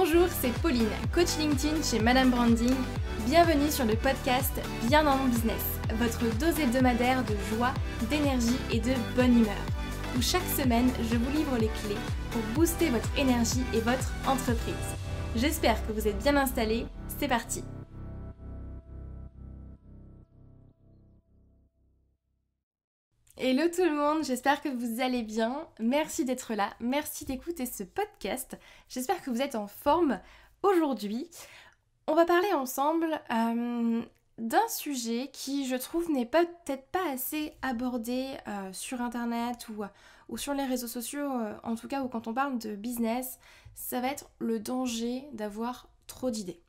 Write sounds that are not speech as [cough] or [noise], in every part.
Bonjour, c'est Pauline, coach LinkedIn chez Madame Branding. Bienvenue sur le podcast Bien dans mon business, votre dose hebdomadaire de joie, d'énergie et de bonne humeur. Où chaque semaine, je vous livre les clés pour booster votre énergie et votre entreprise. J'espère que vous êtes bien installés. C'est parti. Hello tout le monde, j'espère que vous allez bien. Merci d'être là, merci d'écouter ce podcast. J'espère que vous êtes en forme aujourd'hui. On va parler ensemble euh, d'un sujet qui, je trouve, n'est peut-être pas assez abordé euh, sur Internet ou, sur les réseaux sociaux, euh, en tout cas, ou quand on parle de business, ça va être le danger d'avoir trop d'idées.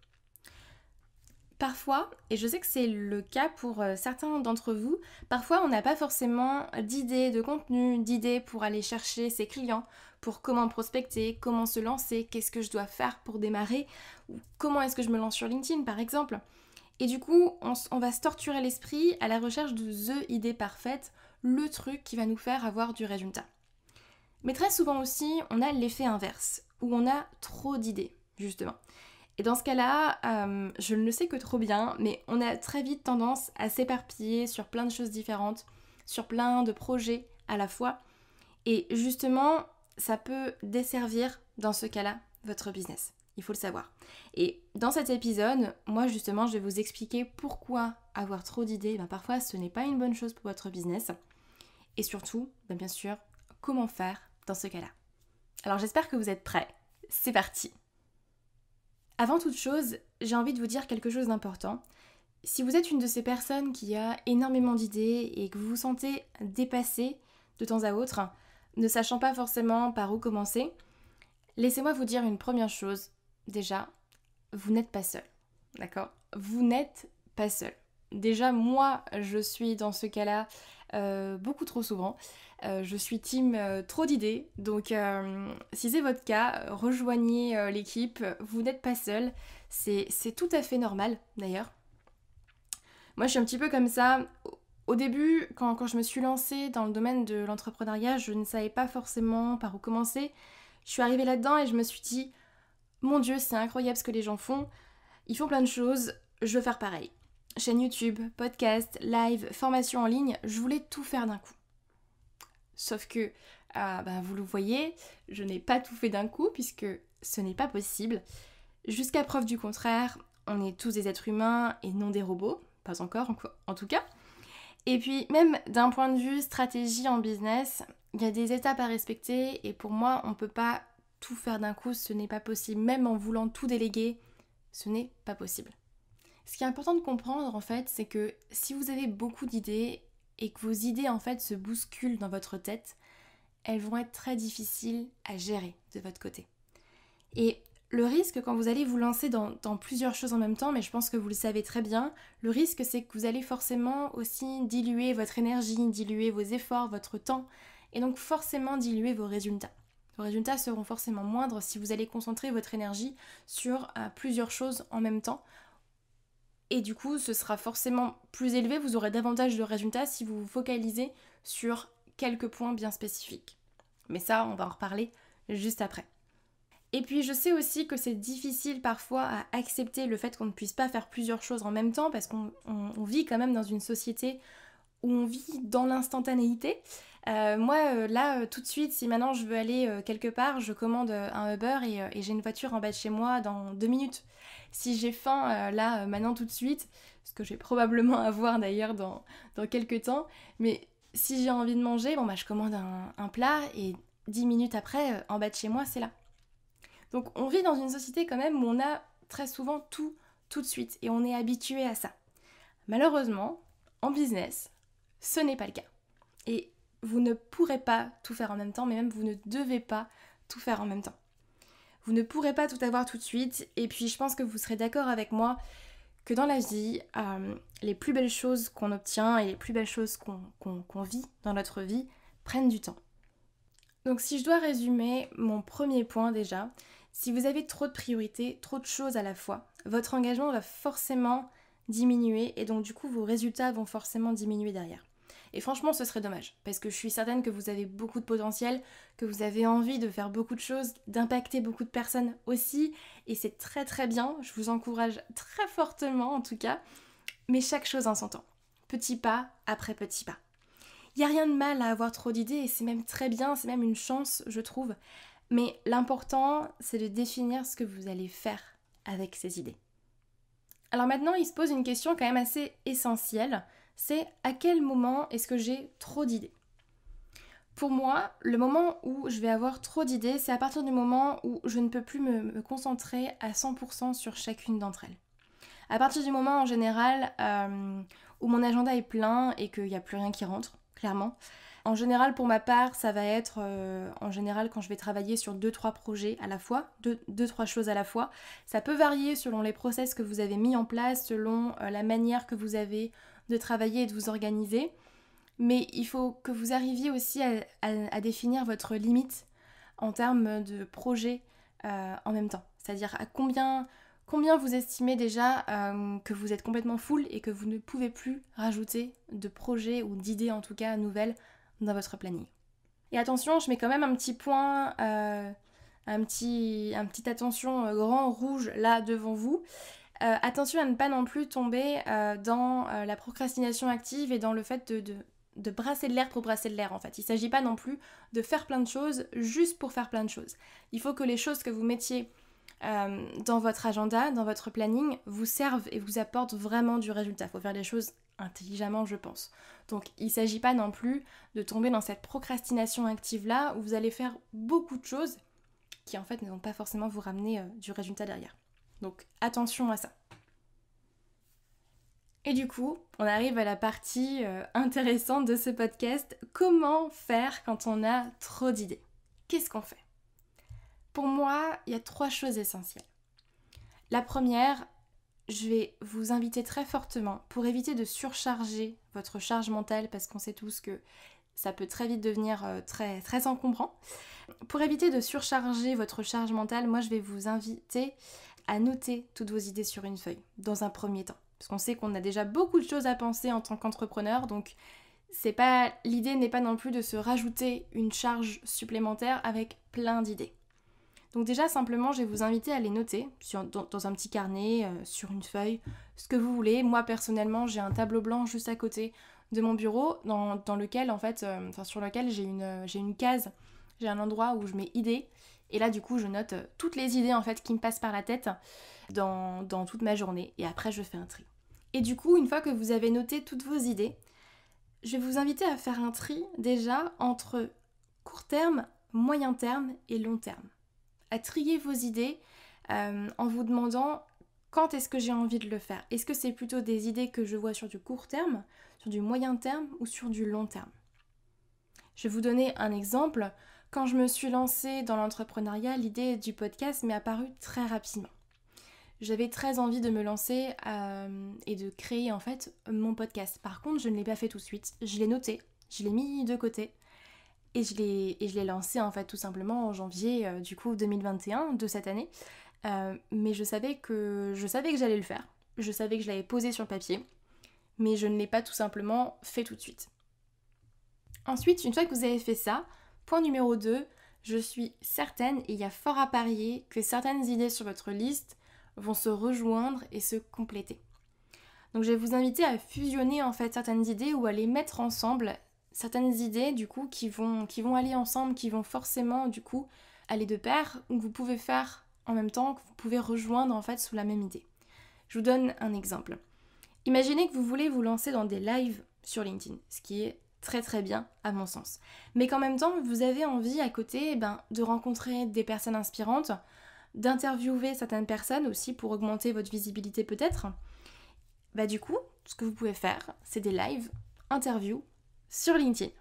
Parfois, et je sais que c'est le cas pour euh, certains d'entre vous, parfois on n'a pas forcément d'idées de contenu, d'idées pour aller chercher ses clients, pour comment prospecter, comment se lancer, qu'est-ce que je dois faire pour démarrer, ou comment est-ce que je me lance sur LinkedIn par exemple. Et du coup, on, on va se torturer l'esprit à la recherche de the idée parfaite, le truc qui va nous faire avoir du résultat. Mais très souvent aussi, on a l'effet inverse, où on a trop d'idées, justement. Et dans ce cas-là, euh, je ne le sais que trop bien, mais on a très vite tendance à s'éparpiller sur plein de choses différentes, sur plein de projets à la fois. Et justement, ça peut desservir dans ce cas-là votre business. Il faut le savoir. Et dans cet épisode, moi justement, je vais vous expliquer pourquoi avoir trop d'idées, ben, parfois ce n'est pas une bonne chose pour votre business. Et surtout, ben, bien sûr, comment faire dans ce cas-là. Alors j'espère que vous êtes prêts. C'est parti avant toute chose, j'ai envie de vous dire quelque chose d'important. Si vous êtes une de ces personnes qui a énormément d'idées et que vous vous sentez dépassé de temps à autre, ne sachant pas forcément par où commencer, laissez-moi vous dire une première chose. Déjà, vous n'êtes pas seul. D'accord Vous n'êtes pas seul. Déjà, moi, je suis dans ce cas-là euh, beaucoup trop souvent. Euh, je suis team euh, trop d'idées, donc si c'est votre cas, rejoignez l'équipe, vous n'êtes pas seul, c'est tout à fait normal d'ailleurs. Moi je suis un petit peu comme ça. Au début, quand, quand je me suis lancée dans le domaine de l'entrepreneuriat, je ne savais pas forcément par où commencer. Je suis arrivée là-dedans et je me suis dit, mon Dieu, c'est incroyable ce que les gens font. Ils font plein de choses, je veux faire pareil chaîne YouTube, podcast, live, formation en ligne, je voulais tout faire d'un coup. Sauf que, euh, bah, vous le voyez, je n'ai pas tout fait d'un coup puisque ce n'est pas possible. Jusqu'à preuve du contraire, on est tous des êtres humains et non des robots, pas encore en tout cas. Et puis même d'un point de vue stratégie en business, il y a des étapes à respecter et pour moi on ne peut pas tout faire d'un coup, ce n'est pas possible. Même en voulant tout déléguer, ce n'est pas possible. Ce qui est important de comprendre en fait, c'est que si vous avez beaucoup d'idées et que vos idées en fait se bousculent dans votre tête, elles vont être très difficiles à gérer de votre côté. Et le risque quand vous allez vous lancer dans, plusieurs choses en même temps, mais je pense que vous le savez très bien, le risque c'est que vous allez forcément aussi diluer votre énergie, diluer vos efforts, votre temps, et donc forcément diluer vos résultats. Vos résultats seront forcément moindres si vous allez concentrer votre énergie sur euh, plusieurs choses en même temps, et du coup, ce sera forcément plus élevé, vous aurez davantage de résultats si vous vous focalisez sur quelques points bien spécifiques. Mais ça, on va en reparler juste après. Et puis je sais aussi que c'est difficile parfois à accepter le fait qu'on ne puisse pas faire plusieurs choses en même temps parce qu'on vit quand même dans une société où on vit dans l'instantanéité. Euh, moi, euh, là, euh, tout de suite, si maintenant je veux aller quelque part, je commande un Uber et, et j'ai une voiture en bas de chez moi dans deux minutes si j'ai faim euh, là, euh, maintenant tout de suite, ce que je vais probablement [laughs] avoir d'ailleurs dans, quelques temps, mais si j'ai envie de manger, bon bah je commande un, un plat et dix minutes après, euh, en bas de chez moi, c'est là. Donc on vit dans une société quand même où on a très souvent tout tout de suite et on est habitué à ça. Malheureusement, en business, ce n'est pas le cas. Et vous ne pourrez pas tout faire en même temps, mais même vous ne devez pas tout faire en même temps. Vous ne pourrez pas tout avoir tout de suite. Et puis je pense que vous serez d'accord avec moi que dans la vie, euh, les plus belles choses qu'on obtient et les plus belles choses qu'on vit dans notre vie prennent du temps. Donc si je dois résumer mon premier point déjà, si vous avez trop de priorités, trop de choses à la fois, votre engagement va forcément diminuer et donc du coup vos résultats vont forcément diminuer derrière. Et franchement, ce serait dommage, parce que je suis certaine que vous avez beaucoup de potentiel, que vous avez envie de faire beaucoup de choses, d'impacter beaucoup de personnes aussi, et c'est très très bien, je vous encourage très fortement en tout cas, mais chaque chose en son temps, petit pas après petit pas. Il n'y a rien de mal à avoir trop d'idées, et c'est même très bien, c'est même une chance, je trouve, mais l'important, c'est de définir ce que vous allez faire avec ces idées. Alors maintenant, il se pose une question quand même assez essentielle, c'est à quel moment est-ce que j'ai trop d'idées pour moi, le moment où je vais avoir trop d'idées, c'est à partir du moment où je ne peux plus me, concentrer à 100% sur chacune d'entre elles. À partir du moment en général euh, où mon agenda est plein et qu'il n'y a plus rien qui rentre, clairement. En général, pour ma part, ça va être euh, en général quand je vais travailler sur 2-3 projets à la fois, 2-3 choses à la fois. Ça peut varier selon les process que vous avez mis en place, selon euh, la manière que vous avez de travailler et de vous organiser. Mais il faut que vous arriviez aussi à, définir votre limite en termes de projet euh, en même temps. C'est-à-dire à combien, combien vous estimez déjà euh, que vous êtes complètement full et que vous ne pouvez plus rajouter de projets ou d'idées en tout cas nouvelles dans votre planning. Et attention, je mets quand même un petit point, euh, un petit, un petit attention grand rouge là devant vous. Euh, attention à ne pas non plus tomber euh, dans euh, la procrastination active et dans le fait de, brasser de l'air pour brasser de l'air en fait. Il ne s'agit pas non plus de faire plein de choses juste pour faire plein de choses. Il faut que les choses que vous mettiez dans votre agenda, dans votre planning, vous servent et vous apportent vraiment du résultat. Il faut faire les choses intelligemment, je pense. Donc il ne s'agit pas non plus de tomber dans cette procrastination active-là où vous allez faire beaucoup de choses qui en fait ne vont pas forcément vous ramener du résultat derrière. Donc attention à ça. Et du coup, on arrive à la partie euh, intéressante de ce podcast, comment faire quand on a trop d'idées Qu'est-ce qu'on fait Pour moi, il y a trois choses essentielles. La première, je vais vous inviter très fortement pour éviter de surcharger votre charge mentale parce qu'on sait tous que ça peut très vite devenir euh, très très encombrant. Pour éviter de surcharger votre charge mentale, moi je vais vous inviter à noter toutes vos idées sur une feuille, dans un premier temps. Parce qu'on sait qu'on a déjà beaucoup de choses à penser en tant qu'entrepreneur, donc c'est pas l'idée n'est pas non plus de se rajouter une charge supplémentaire avec plein d'idées. Donc déjà simplement je vais vous inviter à les noter dans, un petit carnet, euh, sur une feuille, ce que vous voulez. Moi personnellement j'ai un tableau blanc juste à côté de mon bureau dans, lequel en fait, euh, enfin, sur lequel j'ai une, euh, j'ai une, case, j'ai un endroit où je mets idées et là, du coup, je note euh, toutes les idées en fait qui me passent par la tête dans, toute ma journée. Et après, je fais un tri. Et du coup, une fois que vous avez noté toutes vos idées, je vais vous inviter à faire un tri déjà entre court terme, moyen terme et long terme. À trier vos idées euh, en vous demandant quand est-ce que j'ai envie de le faire. Est-ce que c'est plutôt des idées que je vois sur du court terme, sur du moyen terme ou sur du long terme Je vais vous donner un exemple. Quand je me suis lancée dans l'entrepreneuriat, l'idée du podcast m'est apparue très rapidement. J'avais très envie de me lancer euh, et de créer en fait mon podcast. Par contre, je ne l'ai pas fait tout de suite. Je l'ai noté, je l'ai mis de côté et je l'ai lancé en fait tout simplement en janvier euh, du coup 2021 de cette année. Euh, mais je savais que je savais que j'allais le faire. Je savais que je l'avais posé sur le papier, mais je ne l'ai pas tout simplement fait tout de suite. Ensuite, une fois que vous avez fait ça, Point numéro 2, je suis certaine, et il y a fort à parier, que certaines idées sur votre liste vont se rejoindre et se compléter. Donc je vais vous inviter à fusionner en fait certaines idées ou à les mettre ensemble, certaines idées du coup qui vont, qui vont aller ensemble, qui vont forcément du coup aller de pair, ou que vous pouvez faire en même temps, que vous pouvez rejoindre en fait sous la même idée. Je vous donne un exemple. Imaginez que vous voulez vous lancer dans des lives sur LinkedIn, ce qui est très très bien à mon sens. Mais qu'en même temps, vous avez envie à côté eh ben, de rencontrer des personnes inspirantes, d'interviewer certaines personnes aussi pour augmenter votre visibilité peut-être. Bah du coup, ce que vous pouvez faire, c'est des lives, interviews sur LinkedIn.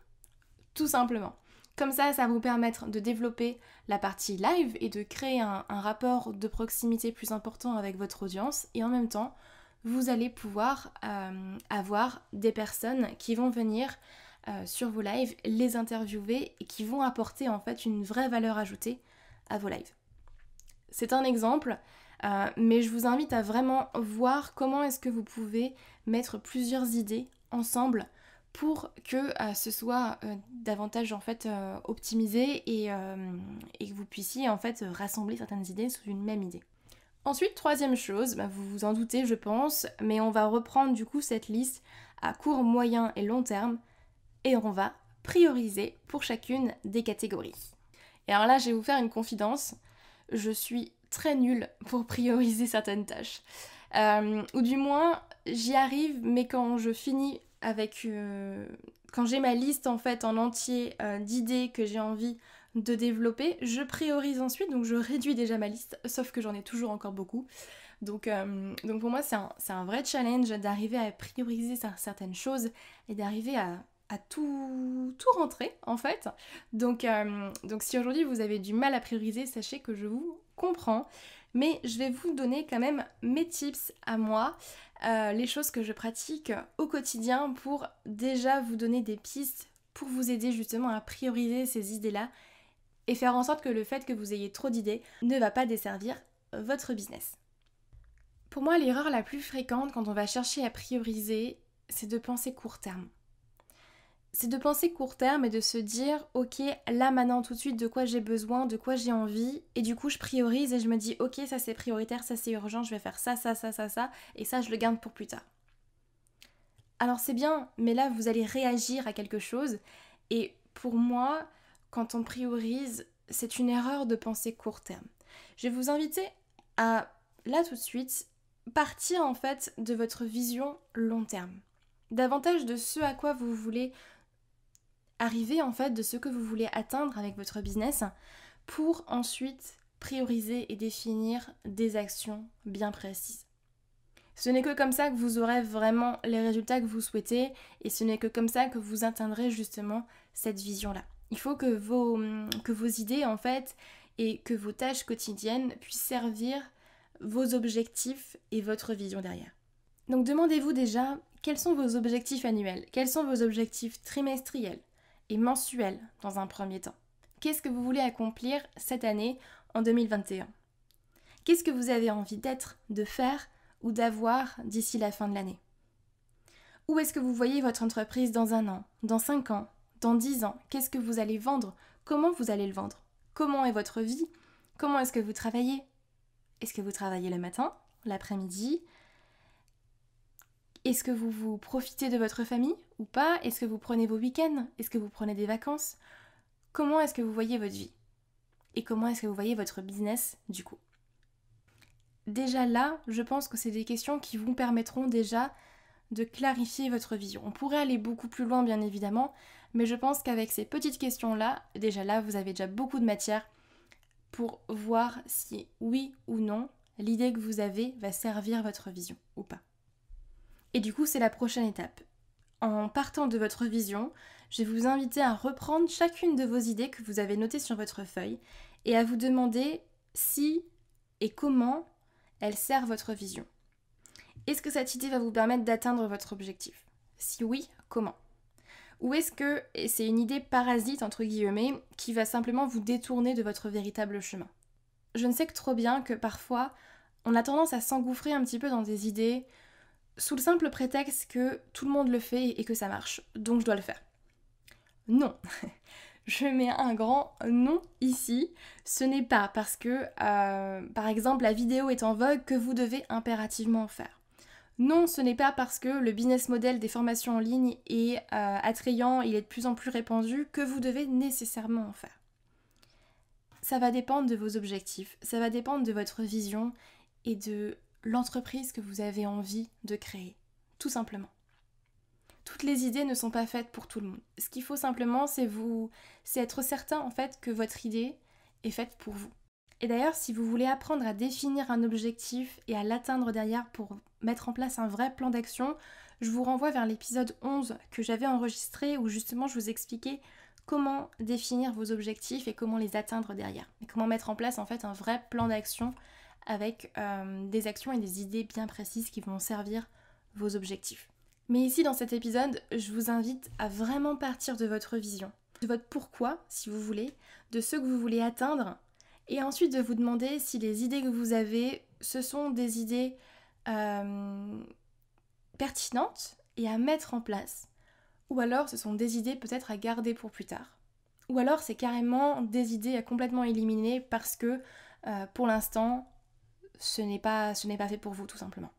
Tout simplement. Comme ça, ça va vous permettre de développer la partie live et de créer un, rapport de proximité plus important avec votre audience. Et en même temps, vous allez pouvoir euh, avoir des personnes qui vont venir euh, sur vos lives, les interviewer et qui vont apporter en fait une vraie valeur ajoutée à vos lives. C'est un exemple, euh, mais je vous invite à vraiment voir comment est-ce que vous pouvez mettre plusieurs idées ensemble pour que euh, ce soit davantage en fait optimisé et, que vous puissiez en fait rassembler certaines idées sous une même idée. Ensuite, troisième chose, bah, vous vous en doutez je pense, mais on va reprendre du coup cette liste à court, moyen et long terme et on va prioriser pour chacune des catégories. Et alors là, je vais vous faire une confidence, je suis très nulle pour prioriser certaines tâches. Euh, ou du moins, j'y arrive, mais quand je finis avec... Euh, quand j'ai ma liste en fait en entier euh, d'idées que j'ai envie de développer, je priorise ensuite, donc je réduis déjà ma liste, sauf que j'en ai toujours encore beaucoup. Donc, donc pour moi, c'est un vrai challenge d'arriver à prioriser certaines choses et d'arriver à à tout, tout rentrer en fait. Donc, euh, donc si aujourd'hui vous avez du mal à prioriser, sachez que je vous comprends. Mais je vais vous donner quand même mes tips à moi, euh, les choses que je pratique au quotidien pour déjà vous donner des pistes pour vous aider justement à prioriser ces idées-là et faire en sorte que le fait que vous ayez trop d'idées ne va pas desservir votre business. Pour moi, l'erreur la plus fréquente quand on va chercher à prioriser, c'est de penser court terme c'est de penser court terme et de se dire, ok, là maintenant tout de suite, de quoi j'ai besoin, de quoi j'ai envie, et du coup je priorise et je me dis, ok, ça c'est prioritaire, ça c'est urgent, je vais faire ça, ça, ça, ça, ça, et ça je le garde pour plus tard. Alors c'est bien, mais là vous allez réagir à quelque chose, et pour moi, quand on priorise, c'est une erreur de penser court terme. Je vais vous inviter à, là tout de suite, partir en fait de votre vision long terme, davantage de ce à quoi vous voulez arriver en fait de ce que vous voulez atteindre avec votre business pour ensuite prioriser et définir des actions bien précises. Ce n'est que comme ça que vous aurez vraiment les résultats que vous souhaitez et ce n'est que comme ça que vous atteindrez justement cette vision-là. Il faut que vos, hum, que vos idées en fait et que vos tâches quotidiennes puissent servir vos objectifs et votre vision derrière. Donc demandez-vous déjà quels sont vos objectifs annuels, quels sont vos objectifs trimestriels, et mensuel dans un premier temps. Qu'est-ce que vous voulez accomplir cette année en 2021 Qu'est-ce que vous avez envie d'être, de faire ou d'avoir d'ici la fin de l'année Où est-ce que vous voyez votre entreprise dans un an, dans cinq ans, dans dix ans Qu'est-ce que vous allez vendre Comment vous allez le vendre Comment est votre vie Comment est-ce que vous travaillez Est-ce que vous travaillez le matin, l'après-midi, est-ce que vous, vous profitez de votre famille ou pas Est-ce que vous prenez vos week-ends Est-ce que vous prenez des vacances Comment est-ce que vous voyez votre vie Et comment est-ce que vous voyez votre business du coup Déjà là, je pense que c'est des questions qui vous permettront déjà de clarifier votre vision. On pourrait aller beaucoup plus loin bien évidemment, mais je pense qu'avec ces petites questions-là, déjà là, vous avez déjà beaucoup de matière pour voir si oui ou non l'idée que vous avez va servir votre vision ou pas. Et du coup, c'est la prochaine étape. En partant de votre vision, je vais vous inviter à reprendre chacune de vos idées que vous avez notées sur votre feuille et à vous demander si et comment elle sert votre vision. Est-ce que cette idée va vous permettre d'atteindre votre objectif Si oui, comment Ou est-ce que c'est une idée parasite, entre guillemets, qui va simplement vous détourner de votre véritable chemin Je ne sais que trop bien que parfois, on a tendance à s'engouffrer un petit peu dans des idées, sous le simple prétexte que tout le monde le fait et que ça marche, donc je dois le faire. Non, [laughs] je mets un grand non ici. Ce n'est pas parce que, euh, par exemple, la vidéo est en vogue que vous devez impérativement en faire. Non, ce n'est pas parce que le business model des formations en ligne est euh, attrayant, il est de plus en plus répandu, que vous devez nécessairement en faire. Ça va dépendre de vos objectifs, ça va dépendre de votre vision et de l'entreprise que vous avez envie de créer, tout simplement. Toutes les idées ne sont pas faites pour tout le monde. Ce qu'il faut simplement, c'est vous, c'est être certain en fait que votre idée est faite pour vous. Et d'ailleurs, si vous voulez apprendre à définir un objectif et à l'atteindre derrière pour mettre en place un vrai plan d'action, je vous renvoie vers l'épisode 11 que j'avais enregistré où justement je vous expliquais comment définir vos objectifs et comment les atteindre derrière. Et comment mettre en place en fait un vrai plan d'action avec euh, des actions et des idées bien précises qui vont servir vos objectifs. Mais ici, dans cet épisode, je vous invite à vraiment partir de votre vision, de votre pourquoi, si vous voulez, de ce que vous voulez atteindre, et ensuite de vous demander si les idées que vous avez, ce sont des idées euh, pertinentes et à mettre en place, ou alors ce sont des idées peut-être à garder pour plus tard. Ou alors c'est carrément des idées à complètement éliminer parce que euh, pour l'instant ce n'est pas, ce pas fait pour vous tout simplement.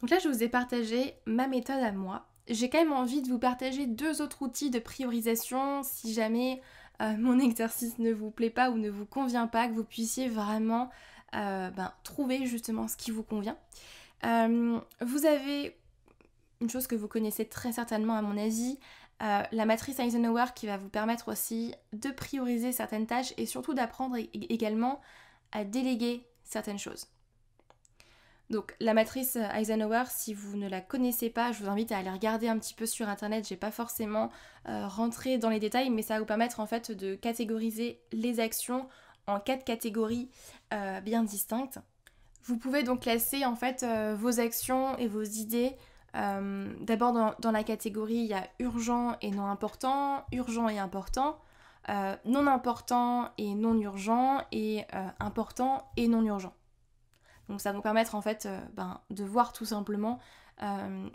Donc là, je vous ai partagé ma méthode à moi. J'ai quand même envie de vous partager deux autres outils de priorisation si jamais euh, [laughs] mon exercice ne vous plaît pas ou ne vous convient pas, que vous puissiez vraiment euh, ben, trouver justement ce qui vous convient. Euh, vous avez une chose que vous connaissez très certainement à mon avis, la matrice Eisenhower qui va vous permettre aussi de prioriser certaines tâches et surtout d'apprendre également à déléguer certaines choses. Donc la matrice Eisenhower, si vous ne la connaissez pas, je vous invite à aller regarder un petit peu sur internet. Je n'ai pas forcément euh, rentré dans les détails, mais ça va vous permettre en fait de catégoriser les actions en quatre catégories euh, bien distinctes. Vous pouvez donc classer en fait euh, vos actions et vos idées. D'abord dans, dans, la catégorie il y a urgent et non important, urgent et important, euh, non important et non urgent et euh, important et non urgent. Donc ça va vous permettre en fait euh, ben, de voir tout simplement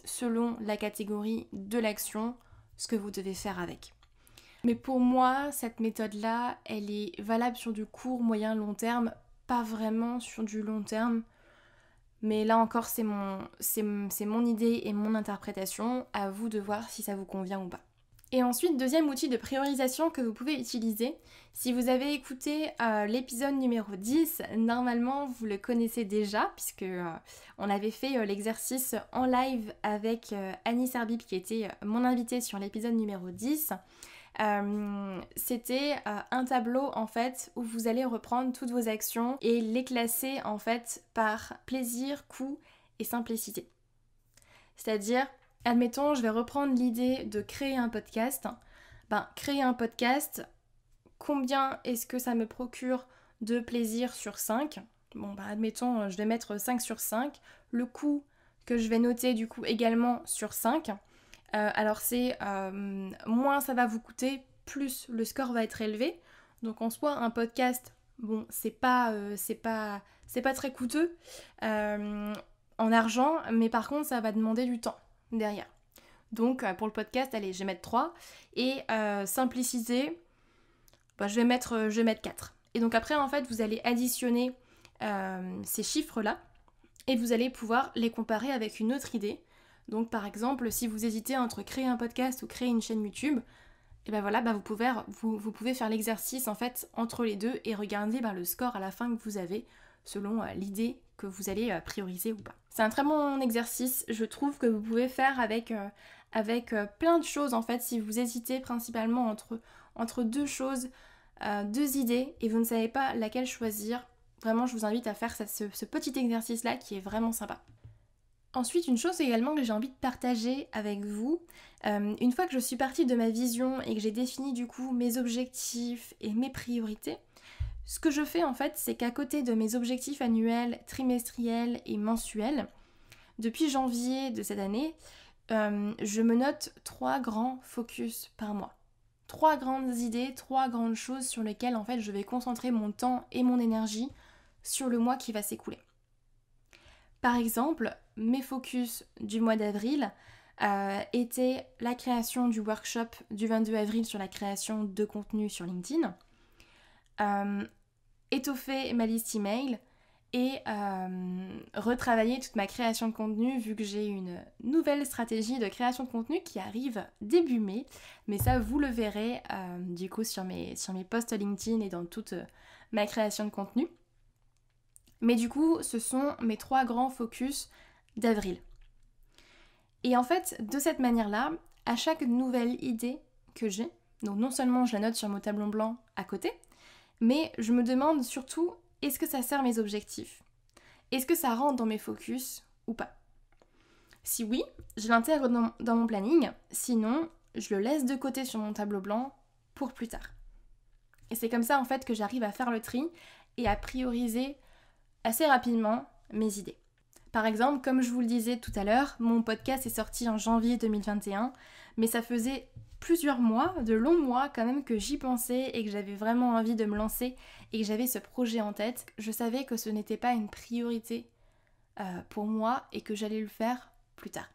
selon la catégorie de l'action ce que vous devez faire avec. Mais pour moi, cette méthode-là, elle est valable sur du court, moyen, long terme, pas vraiment sur du long terme. Mais là encore, c'est mon, c'est, c'est mon idée et mon interprétation. À vous de voir si ça vous convient ou pas. Et ensuite, deuxième outil de priorisation que vous pouvez utiliser, si vous avez écouté euh, l'épisode numéro 10, normalement vous le connaissez déjà puisque euh, on avait fait euh, l'exercice en live avec Annie Serbip, qui était mon invitée sur l'épisode numéro 10. c'était un tableau en fait où vous allez reprendre toutes vos actions et les classer en fait par plaisir, coût et simplicité. C'est-à-dire Admettons, je vais reprendre l'idée de créer un podcast. Ben, créer un podcast, combien est-ce que ça me procure de plaisir sur 5 Bon, ben, admettons, je vais mettre 5 sur 5. Le coût que je vais noter du coup également sur 5. Euh, alors c'est euh, moins ça va vous coûter, plus le score va être élevé. Donc en soi, un podcast, bon, c'est pas, euh, c'est pas, c'est pas très coûteux en argent, mais par contre, ça va demander du temps derrière. Donc euh, pour le podcast, allez, je vais mettre 3. Et euh, simpliciser, bah, je, vais mettre, euh, je mettre 4. Et donc après, en fait, vous allez additionner euh, ces chiffres-là et vous allez pouvoir les comparer avec une autre idée. Donc par exemple, si vous hésitez entre créer un podcast ou créer une chaîne YouTube, et eh ben voilà, bah, vous, pouvez, faire l'exercice en fait entre les deux et regarder bah, le score à la fin que vous avez selon l'idée que vous allez euh, prioriser ou pas. C'est un très bon exercice, je trouve, que vous pouvez faire avec, euh, avec euh, plein de choses en fait. Si vous hésitez principalement entre, entre deux choses, deux idées, et vous ne savez pas laquelle choisir, vraiment je vous invite à faire ce, petit exercice-là qui est vraiment sympa. Ensuite, une chose également que j'ai envie de partager avec vous, une fois que je suis partie de ma vision et que j'ai défini du coup mes objectifs et mes priorités, ce que je fais en fait, c'est qu'à côté de mes objectifs annuels, trimestriels et mensuels, depuis janvier de cette année, euh, je me note trois grands focus par mois. Trois grandes idées, trois grandes choses sur lesquelles en fait je vais concentrer mon temps et mon énergie sur le mois qui va s'écouler. Par exemple, mes focus du mois d'avril euh, étaient la création du workshop du 22 avril sur la création de contenu sur LinkedIn, euh, étoffer ma liste email et euh, retravailler toute ma création de contenu vu que j'ai une nouvelle stratégie de création de contenu qui arrive début mai. Mais ça, vous le verrez euh, du coup sur mes, sur mes posts LinkedIn et dans toute euh, ma création de contenu. Mais du coup, ce sont mes trois grands focus d'avril. Et en fait, de cette manière-là, à chaque nouvelle idée que j'ai, donc non seulement je la note sur mon tableau blanc à côté, mais je me demande surtout est-ce que ça sert mes objectifs Est-ce que ça rentre dans mes focus ou pas Si oui, je l'intègre dans, mon planning, sinon je le laisse de côté sur mon tableau blanc pour plus tard. Et c'est comme ça en fait que j'arrive à faire le tri et à prioriser assez rapidement mes idées. Par exemple, comme je vous le disais tout à l'heure, mon podcast est sorti en janvier 2021, mais ça faisait plusieurs mois, de longs mois quand même que j'y pensais et que j'avais vraiment envie de me lancer et que j'avais ce projet en tête, je savais que ce n'était pas une priorité euh, pour moi et que j'allais le faire plus tard.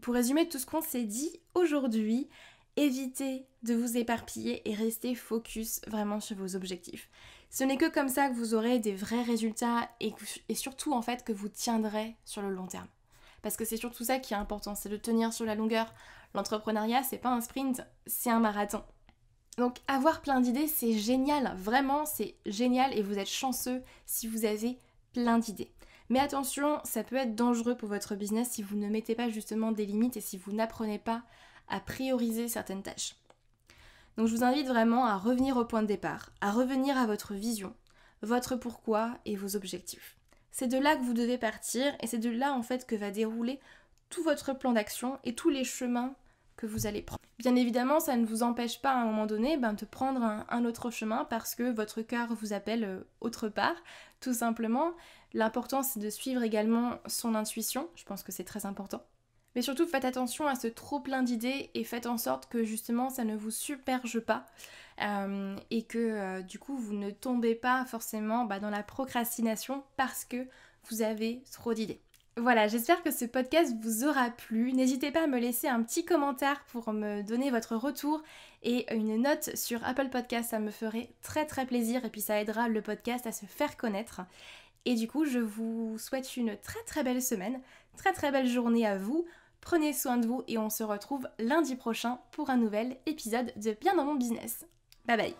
Pour résumer tout ce qu'on s'est dit aujourd'hui, évitez de vous éparpiller et restez focus vraiment sur vos objectifs. Ce n'est que comme ça que vous aurez des vrais résultats et, et surtout en fait que vous tiendrez sur le long terme. Parce que c'est surtout ça qui est important, c'est de tenir sur la longueur. L'entrepreneuriat, c'est pas un sprint, c'est un marathon. Donc avoir plein d'idées, c'est génial, vraiment, c'est génial et vous êtes chanceux si vous avez plein d'idées. Mais attention, ça peut être dangereux pour votre business si vous ne mettez pas justement des limites et si vous n'apprenez pas à prioriser certaines tâches. Donc je vous invite vraiment à revenir au point de départ, à revenir à votre vision, votre pourquoi et vos objectifs. C'est de là que vous devez partir et c'est de là en fait que va dérouler tout votre plan d'action et tous les chemins que vous allez prendre. Bien évidemment, ça ne vous empêche pas à un moment donné ben, de prendre un, autre chemin parce que votre cœur vous appelle euh, autre part, tout simplement. L'important, c'est de suivre également son intuition, je pense que c'est très important. Mais surtout, faites attention à ce trop plein d'idées et faites en sorte que justement ça ne vous superge pas euh, et que euh, du coup vous ne tombez pas forcément ben, dans la procrastination parce que vous avez trop d'idées. Voilà, j'espère que ce podcast vous aura plu. N'hésitez pas à me laisser un petit commentaire pour me donner votre retour et une note sur Apple Podcast, ça me ferait très très plaisir et puis ça aidera le podcast à se faire connaître. Et du coup, je vous souhaite une très très belle semaine, très très belle journée à vous. Prenez soin de vous et on se retrouve lundi prochain pour un nouvel épisode de Bien dans mon business. Bye bye